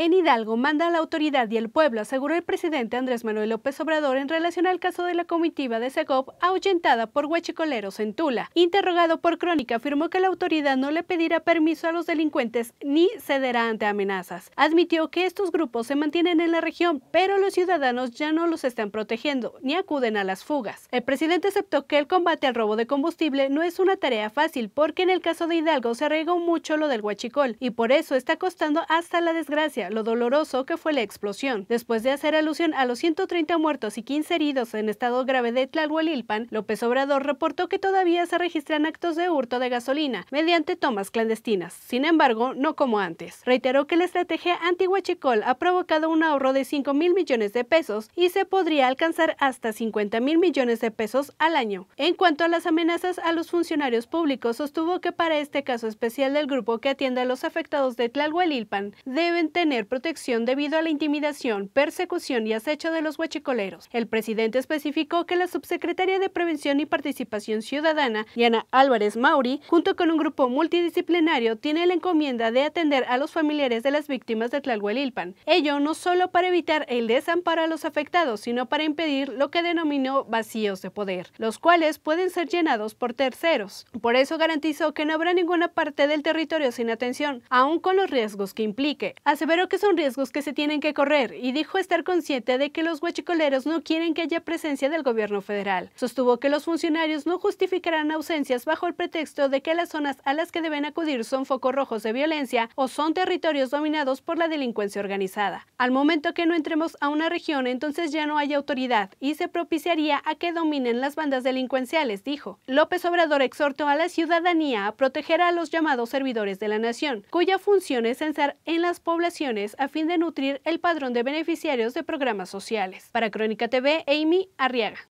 En Hidalgo manda a la autoridad y el pueblo, aseguró el presidente Andrés Manuel López Obrador en relación al caso de la comitiva de Segov ahuyentada por huachicoleros en Tula. Interrogado por Crónica, afirmó que la autoridad no le pedirá permiso a los delincuentes ni cederá ante amenazas. Admitió que estos grupos se mantienen en la región, pero los ciudadanos ya no los están protegiendo ni acuden a las fugas. El presidente aceptó que el combate al robo de combustible no es una tarea fácil porque en el caso de Hidalgo se arraigó mucho lo del huachicol y por eso está costando hasta la desgracia lo doloroso que fue la explosión. Después de hacer alusión a los 130 muertos y 15 heridos en estado grave de Tlalhualilpan, López Obrador reportó que todavía se registran actos de hurto de gasolina mediante tomas clandestinas. Sin embargo, no como antes. Reiteró que la estrategia anti-huachicol ha provocado un ahorro de 5 mil millones de pesos y se podría alcanzar hasta 50 mil millones de pesos al año. En cuanto a las amenazas a los funcionarios públicos, sostuvo que para este caso especial del grupo que atiende a los afectados de Tlalhualilpan deben tener protección debido a la intimidación, persecución y acecho de los huachicoleros. El presidente especificó que la Subsecretaría de Prevención y Participación Ciudadana, Diana Álvarez Mauri, junto con un grupo multidisciplinario, tiene la encomienda de atender a los familiares de las víctimas de Tlalhuelilpan. Ello no solo para evitar el desamparo a los afectados, sino para impedir lo que denominó vacíos de poder, los cuales pueden ser llenados por terceros. Por eso garantizó que no habrá ninguna parte del territorio sin atención, aun con los riesgos que implique. Aseveró que son riesgos que se tienen que correr y dijo estar consciente de que los huachicoleros no quieren que haya presencia del gobierno federal. Sostuvo que los funcionarios no justificarán ausencias bajo el pretexto de que las zonas a las que deben acudir son focos rojos de violencia o son territorios dominados por la delincuencia organizada. Al momento que no entremos a una región, entonces ya no hay autoridad y se propiciaría a que dominen las bandas delincuenciales, dijo. López Obrador exhortó a la ciudadanía a proteger a los llamados servidores de la nación, cuya función es censar en las poblaciones a fin de nutrir el padrón de beneficiarios de programas sociales. Para Crónica TV, Amy Arriaga.